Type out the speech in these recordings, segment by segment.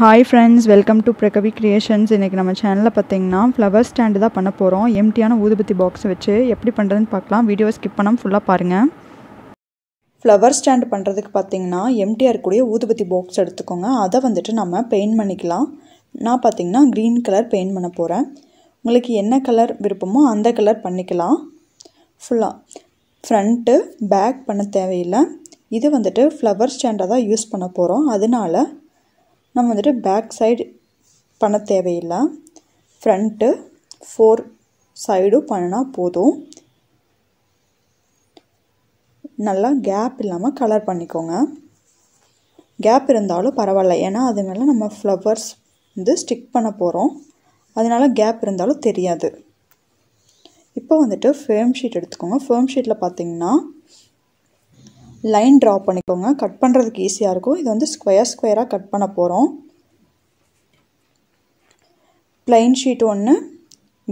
hi friends welcome to Pragavi creations இன்றைக்கி நம்ம சேனலில் பார்த்தீங்கன்னா ஃப்ளவர் ஸ்டாண்டு தான் பண்ண போகிறோம் எம்டியான ஊதுபத்தி பாக்ஸை வச்சு எப்படி பண்ணுறதுன்னு பார்க்கலாம் வீடியோ ஸ்கிப் பண்ணாமல் ஃபுல்லாக பாருங்கள் ஃப்ளவர் ஸ்டாண்டு பண்ணுறதுக்கு பார்த்தீங்கன்னா எம்டியாக இருக்கக்கூடிய ஊதுபத்தி பாக்ஸ் எடுத்துக்கோங்க அதை வந்துட்டு நம்ம பெயிண்ட் பண்ணிக்கலாம் நான் பார்த்திங்கன்னா க்ரீன் கலர் பெயிண்ட் பண்ண போகிறேன் உங்களுக்கு என்ன கலர் விருப்பமோ அந்த கலர் பண்ணிக்கலாம் ஃபுல்லாக ஃப்ரண்ட்டு பேக் பண்ண தேவையில்லை இது வந்துட்டு ஃப்ளவர் ஸ்டாண்டாக தான் யூஸ் பண்ண போகிறோம் அதனால் நம்ம வந்துட்டு பேக் சைடு பண்ண தேவையில்லை ஃப்ரண்ட்டு ஃபோர் சைடும் பண்ணால் போதும் நல்லா கேப் இல்லாமல் கலர் பண்ணிக்கோங்க கேப் இருந்தாலும் பரவாயில்ல ஏன்னா அது மேலே நம்ம ஃப்ளவர்ஸ் வந்து ஸ்டிக் பண்ண போகிறோம் அதனால் கேப் இருந்தாலும் தெரியாது இப்போ வந்துட்டு ஃபேம் ஷீட் எடுத்துக்கோங்க ஃபேம் ஷீட்டில் பார்த்திங்கன்னா லைன் ட்ரா பண்ணிக்கோங்க கட் பண்ணுறதுக்கு ஈஸியாக இருக்கும் இது வந்து ஸ்கொயர் ஸ்கொயராக கட் பண்ண போகிறோம் ப்ளைன் ஷீட் ஒன்று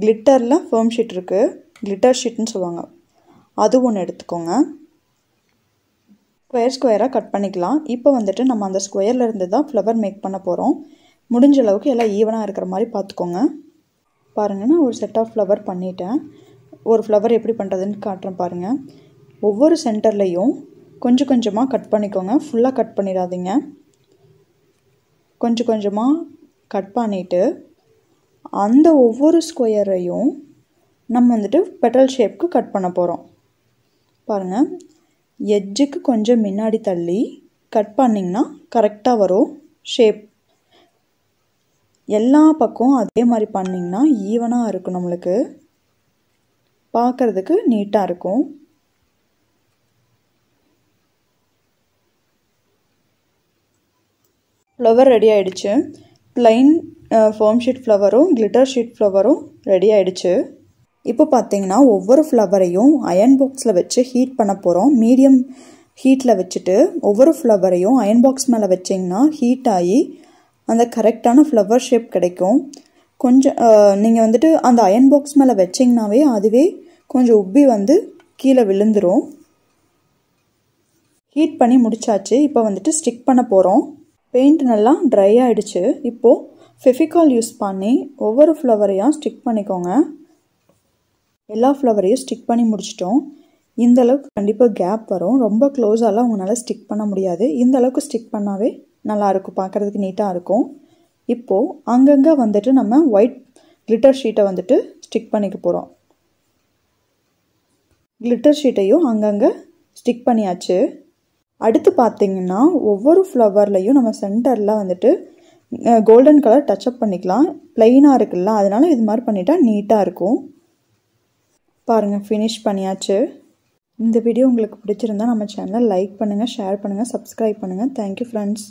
கிளிட்டரில் ஃபேர்ம் ஷீட் இருக்குது கிளிட்டர் ஷீட்னு சொல்லுவாங்க அது ஒன்று எடுத்துக்கோங்க ஸ்கொயர் ஸ்கொயராக கட் பண்ணிக்கலாம் இப்போ வந்துட்டு நம்ம அந்த ஸ்கொயரில் இருந்து தான் ஃப்ளவர் மேக் பண்ண போகிறோம் முடிஞ்ச அளவுக்கு எல்லாம் ஈவனாக இருக்கிற மாதிரி பார்த்துக்கோங்க பாருங்கள் நான் ஒரு செட் ஆஃப் ஃப்ளவர் பண்ணிட்டேன் ஒரு ஃப்ளவர் எப்படி பண்ணுறதுன்னு காட்டுறேன் பாருங்கள் ஒவ்வொரு சென்டர்லேயும் கொஞ்சம் கொஞ்சமாக கட் பண்ணிக்கோங்க ஃபுல்லாக கட் பண்ணிடாதீங்க கொஞ்சம் கொஞ்சமாக கட் பண்ணிவிட்டு அந்த ஒவ்வொரு ஸ்கொயரையும் நம்ம வந்துட்டு பெட்டல் ஷேப்க்கு கட் பண்ண போகிறோம் பாருங்கள் எட்ஜுக்கு கொஞ்சம் முன்னாடி தள்ளி கட் பண்ணிங்கன்னா கரெக்டாக வரும் ஷேப் எல்லா பக்கமும் அதே மாதிரி பண்ணிங்கன்னா ஈவனாக இருக்கும் நம்மளுக்கு பார்க்குறதுக்கு நீட்டாக இருக்கும் ஃப்ளவர் ரெடி ஆகிடுச்சு ப்ளைன் ஃபோம் ஷீட் ஃப்ளவரும் கிளிட்டர் ஷீட் ஃப்ளவரும் ரெடி ஆகிடுச்சு இப்போ பார்த்தீங்கன்னா ஒவ்வொரு ஃப்ளவரையும் அயன் பாக்ஸில் வச்சு ஹீட் பண்ண போகிறோம் மீடியம் ஹீட்டில் வச்சுட்டு ஒவ்வொரு ஃப்ளவரையும் அயன் பாக்ஸ் மேலே வச்சிங்கன்னா ஹீட் ஆகி அந்த கரெக்டான ஃப்ளவர் ஷேப் கிடைக்கும் கொஞ்சம் uh, நீங்கள் வந்துட்டு அந்த அயன் பாக்ஸ் மேலே வச்சிங்கனாவே அதுவே கொஞ்சம் உப்பி வந்து கீழே விழுந்துடும் ஹீட் பண்ணி முடிச்சாச்சு இப்போ வந்துட்டு ஸ்டிக் பண்ண போகிறோம் பெயிண்ட் நல்லா ட்ரை ஆகிடுச்சு இப்போது ஃபெஃபிகால் யூஸ் பண்ணி ஒவ்வொரு ஃப்ளவரையும் ஸ்டிக் பண்ணிக்கோங்க எல்லா ஃப்ளவரையும் ஸ்டிக் பண்ணி முடிச்சிட்டோம் இந்த அளவுக்கு கண்டிப்பாக கேப் வரும் ரொம்ப க்ளோஸாலாம் உங்களால் ஸ்டிக் பண்ண முடியாது இந்த அளவுக்கு ஸ்டிக் பண்ணாவே நல்லாயிருக்கும் பார்க்குறதுக்கு நீட்டாக இருக்கும் இப்போது அங்கங்கே வந்துட்டு நம்ம ஒயிட் கிளிட்டர் ஷீட்டை வந்துட்டு ஸ்டிக் பண்ணிக்க போகிறோம் கிளிட்டர் ஷீட்டையும் அங்கங்கே ஸ்டிக் பண்ணியாச்சு அடுத்து பார்த்திங்கன்னா ஒவ்வொரு ஃப்ளவர்லேயும் நம்ம சென்டரில் வந்துட்டு கோல்டன் கலர் டச்சப் பண்ணிக்கலாம் பிளைனாக இருக்குல்ல அதனால் இது மாதிரி பண்ணிட்டா நீட்டாக இருக்கும் பாருங்கள் ஃபினிஷ் பண்ணியாச்சு இந்த வீடியோ உங்களுக்கு பிடிச்சிருந்தா நம்ம சேனலை லைக் பண்ணுங்கள் ஷேர் பண்ணுங்கள் சப்ஸ்கிரைப் பண்ணுங்கள் தேங்க்யூ ஃப்ரெண்ட்ஸ்